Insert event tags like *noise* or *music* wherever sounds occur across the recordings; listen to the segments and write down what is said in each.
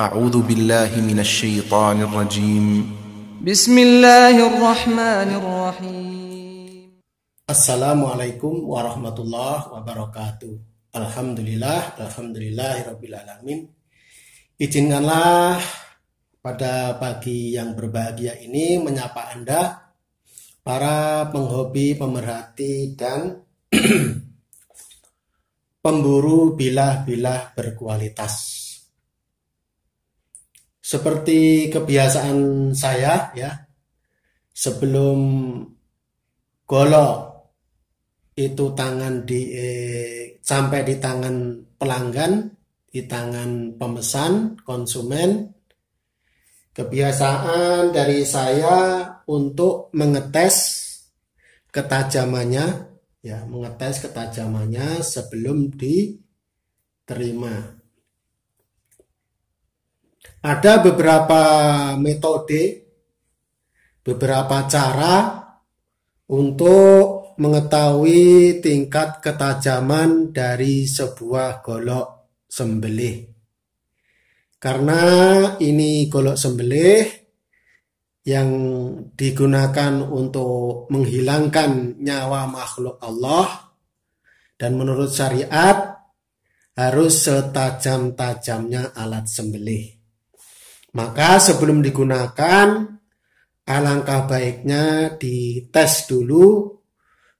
أعوذ بالله من الشيطان الرجيم بسم الله الرحمن الرحيم السلام عليكم ورحمة الله وبركاته الحمد لله الحمد لله رب العالمين Izinkanlah pada pagi yang berbahagia ini menyapa Anda para penghobi, pemerhati dan *clears throat* pemburu bilah-bilah berkualitas seperti kebiasaan saya ya sebelum golok itu tangan di eh, sampai di tangan pelanggan di tangan pemesan konsumen kebiasaan dari saya untuk mengetes ketajamannya ya mengetes ketajamannya sebelum diterima ada beberapa metode, beberapa cara untuk mengetahui tingkat ketajaman dari sebuah golok sembelih. Karena ini golok sembelih yang digunakan untuk menghilangkan nyawa makhluk Allah dan menurut syariat harus setajam-tajamnya alat sembelih. Maka sebelum digunakan, alangkah baiknya dites dulu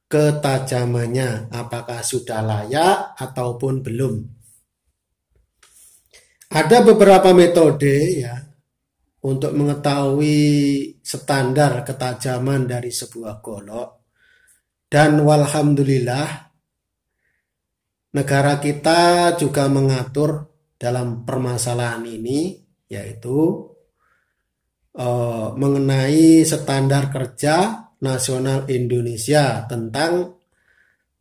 ketajamannya, apakah sudah layak ataupun belum. Ada beberapa metode ya untuk mengetahui standar ketajaman dari sebuah golok. Dan walhamdulillah negara kita juga mengatur dalam permasalahan ini yaitu eh, mengenai standar kerja nasional Indonesia tentang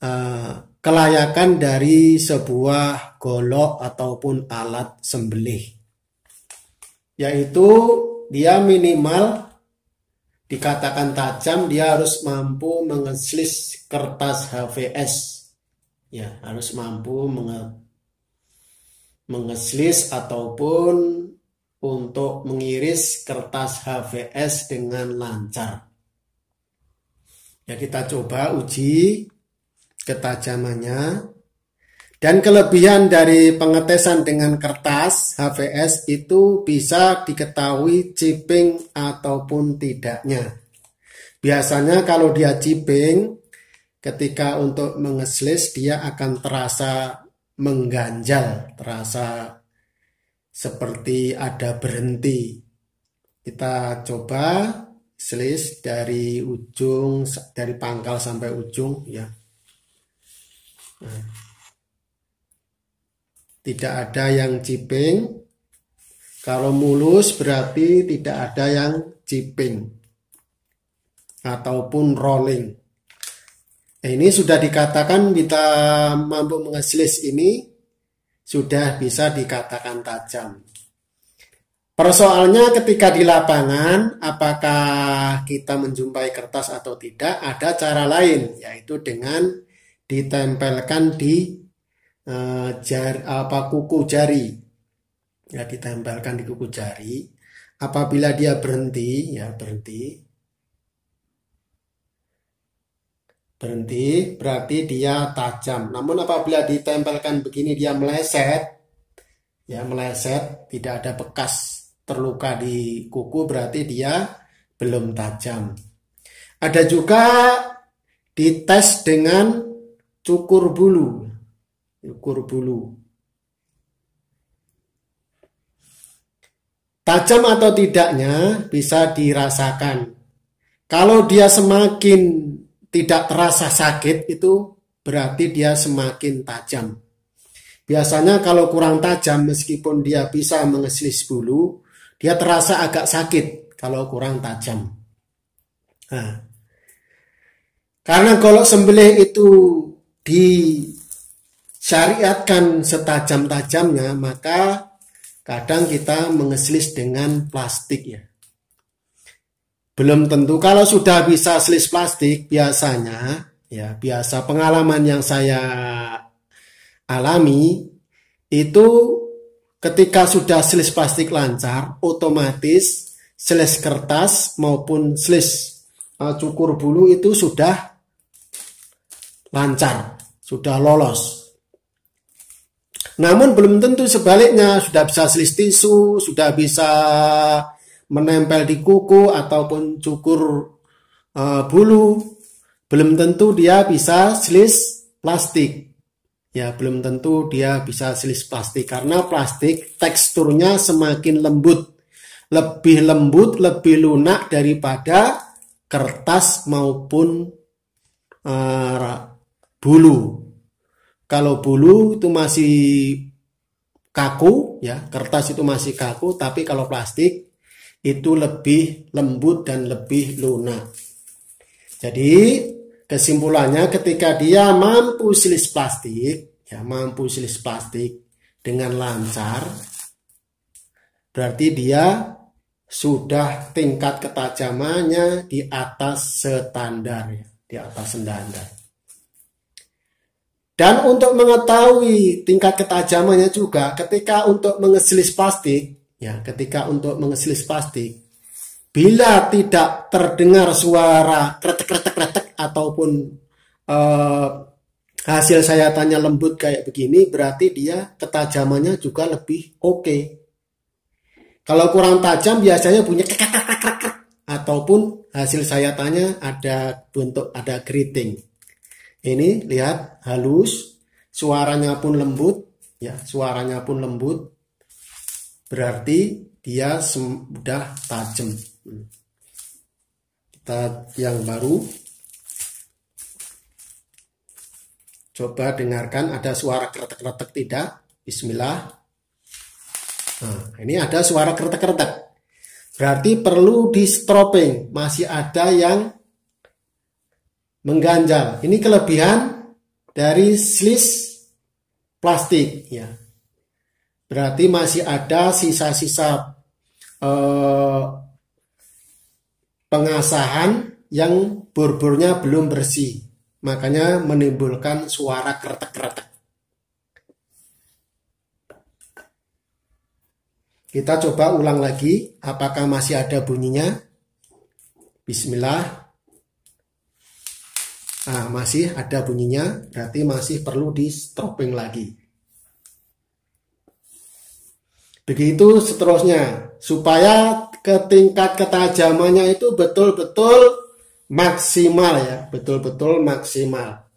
eh, kelayakan dari sebuah golok ataupun alat sembelih yaitu dia minimal dikatakan tajam dia harus mampu mengeslis kertas HVS ya harus mampu menge mengeslis ataupun untuk mengiris kertas HVS dengan lancar. Ya kita coba uji ketajamannya dan kelebihan dari pengetesan dengan kertas HVS itu bisa diketahui chipping ataupun tidaknya. Biasanya kalau dia chipping, ketika untuk mengeslis dia akan terasa mengganjal, terasa seperti ada berhenti. Kita coba selis dari ujung dari pangkal sampai ujung ya. Nah. Tidak ada yang ciping. Kalau mulus berarti tidak ada yang ciping ataupun rolling. Nah, ini sudah dikatakan kita mampu mengaslis ini sudah bisa dikatakan tajam. persoalnya ketika di lapangan, apakah kita menjumpai kertas atau tidak, ada cara lain, yaitu dengan ditempelkan di e, jar, apa, kuku jari. Ya, ditempelkan di kuku jari. Apabila dia berhenti, ya berhenti, berhenti berarti dia tajam namun apabila ditempelkan begini dia meleset ya meleset tidak ada bekas terluka di kuku berarti dia belum tajam ada juga dites dengan cukur bulu cukur bulu tajam atau tidaknya bisa dirasakan kalau dia semakin tidak terasa sakit itu berarti dia semakin tajam. Biasanya kalau kurang tajam meskipun dia bisa mengeslis bulu, dia terasa agak sakit kalau kurang tajam. Nah, karena kalau sembelih itu disyariatkan setajam-tajamnya, maka kadang kita mengeslis dengan plastik ya. Belum tentu kalau sudah bisa selis plastik biasanya ya biasa pengalaman yang saya alami itu ketika sudah selis plastik lancar otomatis selis kertas maupun selis uh, cukur bulu itu sudah lancar, sudah lolos. Namun belum tentu sebaliknya sudah bisa selis tisu, sudah bisa menempel di kuku ataupun cukur uh, bulu, belum tentu dia bisa selis plastik. Ya, belum tentu dia bisa selis plastik karena plastik teksturnya semakin lembut. Lebih lembut, lebih lunak daripada kertas maupun uh, bulu. Kalau bulu itu masih kaku ya kertas itu masih kaku tapi kalau plastik itu lebih lembut dan lebih lunak. Jadi kesimpulannya ketika dia mampu silis plastik, ya mampu silis plastik dengan lancar, berarti dia sudah tingkat ketajamannya di atas standar ya, di atas standar. Dan untuk mengetahui tingkat ketajamannya juga ketika untuk mengesilis plastik Ya, ketika untuk mengeselis plastik, bila tidak terdengar suara kretek-kretek-kretek ataupun eh, hasil tanya lembut kayak begini, berarti dia ketajamannya juga lebih oke. Okay. Kalau kurang tajam biasanya punya kretek-kretek ataupun hasil saya tanya ada bentuk ada keriting. Ini lihat halus, suaranya pun lembut, ya suaranya pun lembut berarti dia sudah tajam. Kita yang baru coba dengarkan ada suara kretek-kretek tidak? Bismillah. Nah, ini ada suara kretek-kretek. Berarti perlu di stropping, masih ada yang mengganjal. Ini kelebihan dari slice plastik ya. Berarti masih ada sisa-sisa eh, pengasahan yang burburnya belum bersih. Makanya menimbulkan suara kretek-kretek. Kita coba ulang lagi, apakah masih ada bunyinya? Bismillah. Nah, masih ada bunyinya, berarti masih perlu di stopping lagi. Begitu seterusnya, supaya ke tingkat ketajamannya itu betul-betul maksimal ya, betul-betul maksimal.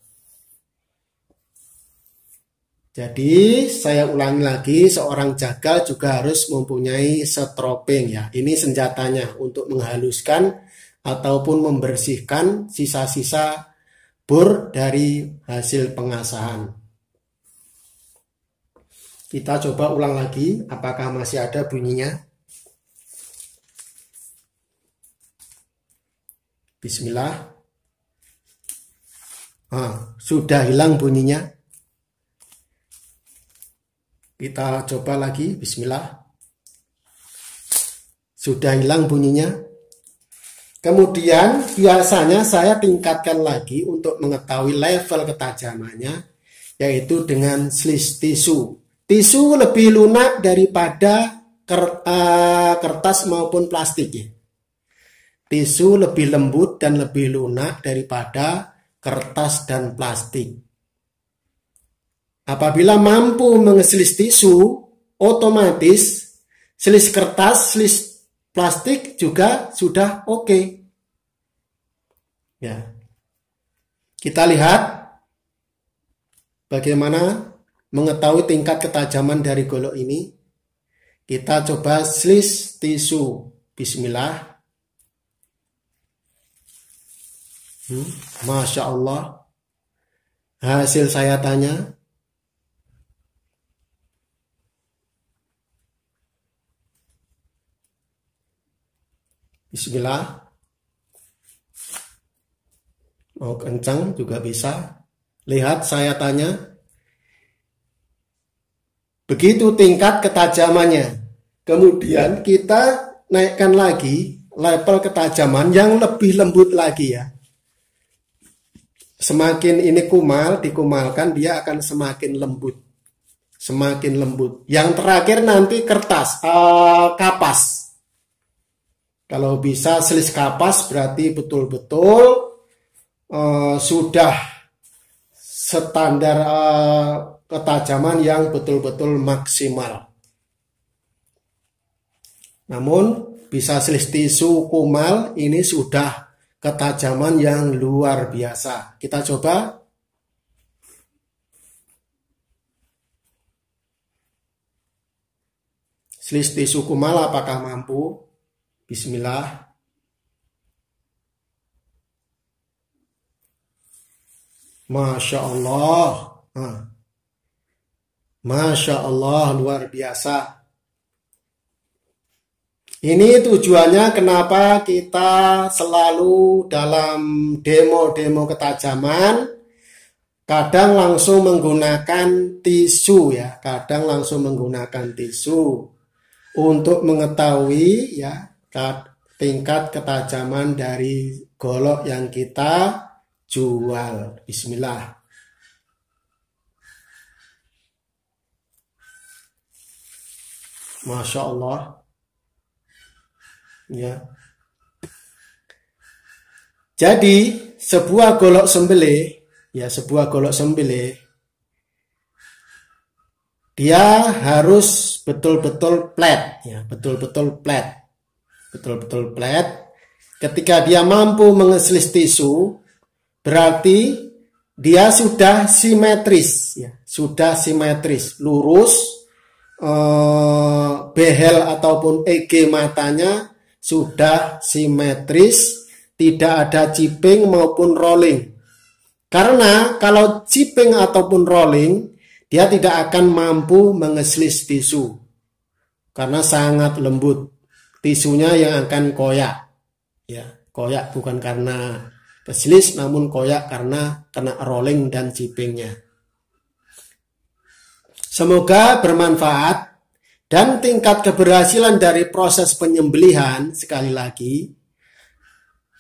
Jadi saya ulangi lagi, seorang jagal juga harus mempunyai stroping ya. Ini senjatanya untuk menghaluskan ataupun membersihkan sisa-sisa bur dari hasil pengasahan. Kita coba ulang lagi, apakah masih ada bunyinya? Bismillah. Ah, sudah hilang bunyinya. Kita coba lagi, bismillah. Sudah hilang bunyinya. Kemudian biasanya saya tingkatkan lagi untuk mengetahui level ketajamannya yaitu dengan slice tisu. Tisu lebih lunak daripada eh, kertas maupun plastik ya. Tisu lebih lembut dan lebih lunak daripada kertas dan plastik. Apabila mampu mengeselis tisu, otomatis selis kertas, selis plastik juga sudah oke. Okay. Ya. Kita lihat bagaimana mengetahui tingkat ketajaman dari golok ini, kita coba slice tisu. Bismillah. Hmm, Masya Allah. Hasil saya tanya. Bismillah. Mau oh, kencang juga bisa. Lihat saya tanya. Begitu tingkat ketajamannya. Kemudian kita naikkan lagi level ketajaman yang lebih lembut lagi ya. Semakin ini kumal, dikumalkan dia akan semakin lembut. Semakin lembut. Yang terakhir nanti kertas, uh, kapas. Kalau bisa selis kapas berarti betul-betul uh, sudah standar uh, ketajaman yang betul-betul maksimal. Namun bisa selisih suku mal ini sudah ketajaman yang luar biasa. Kita coba Selisih suku mal apakah mampu? Bismillah. Masya Allah. Nah. Masya Allah, luar biasa. Ini tujuannya kenapa kita selalu dalam demo-demo ketajaman, kadang langsung menggunakan tisu ya, kadang langsung menggunakan tisu untuk mengetahui ya tingkat ketajaman dari golok yang kita jual. Bismillah. Masya Allah. Ya. Jadi sebuah golok sembele ya sebuah golok sembele dia harus betul-betul plat, ya betul-betul plat, betul-betul plat. Ketika dia mampu mengeslis tisu, berarti dia sudah simetris, ya sudah simetris, lurus, eh, behel ataupun EG matanya sudah simetris, tidak ada chipping maupun rolling. Karena kalau chipping ataupun rolling, dia tidak akan mampu mengeslis tisu. Karena sangat lembut. Tisunya yang akan koyak. Ya, koyak bukan karena keslis namun koyak karena kena rolling dan chippingnya. Semoga bermanfaat dan tingkat keberhasilan dari proses penyembelihan sekali lagi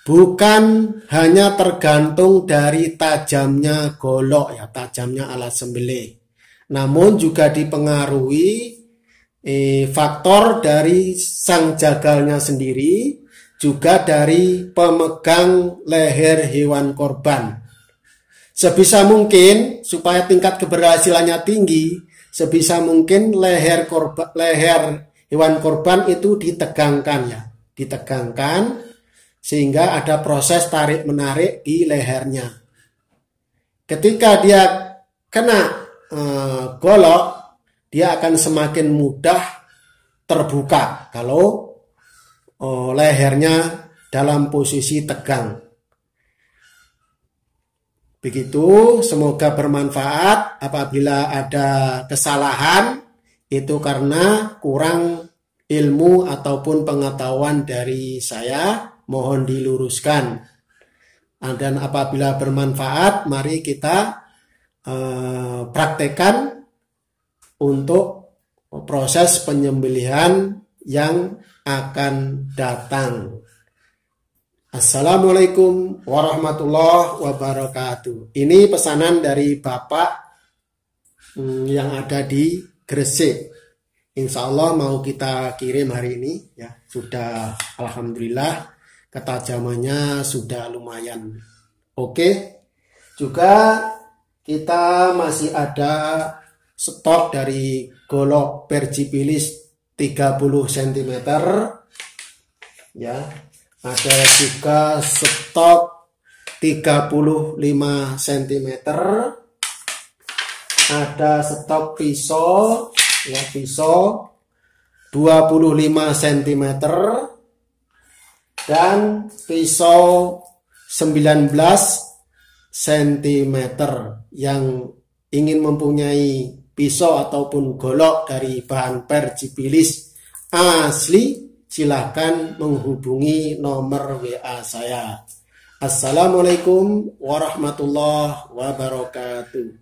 bukan hanya tergantung dari tajamnya golok ya tajamnya alat sembelih namun juga dipengaruhi eh, faktor dari sang jagalnya sendiri juga dari pemegang leher hewan korban sebisa mungkin supaya tingkat keberhasilannya tinggi sebisa mungkin leher korban leher hewan korban itu ditegangkan ya ditegangkan sehingga ada proses tarik menarik di lehernya ketika dia kena e, golok dia akan semakin mudah terbuka kalau e, lehernya dalam posisi tegang Begitu, semoga bermanfaat. Apabila ada kesalahan, itu karena kurang ilmu ataupun pengetahuan dari saya. Mohon diluruskan. Ah, dan apabila bermanfaat, mari kita eh, praktekkan untuk proses penyembelihan yang akan datang. Assalamualaikum warahmatullahi wabarakatuh. Ini pesanan dari Bapak hmm, yang ada di Gresik. Insya Allah mau kita kirim hari ini ya. Sudah Alhamdulillah ketajamannya sudah lumayan oke. Juga kita masih ada stok dari golok percipilis 30 cm ya ada juga stok 35 cm ada stok pisau ya pisau 25 cm dan pisau 19 cm yang ingin mempunyai pisau ataupun golok dari bahan percipilis asli silahkan menghubungi nomor WA saya. Assalamualaikum warahmatullahi wabarakatuh.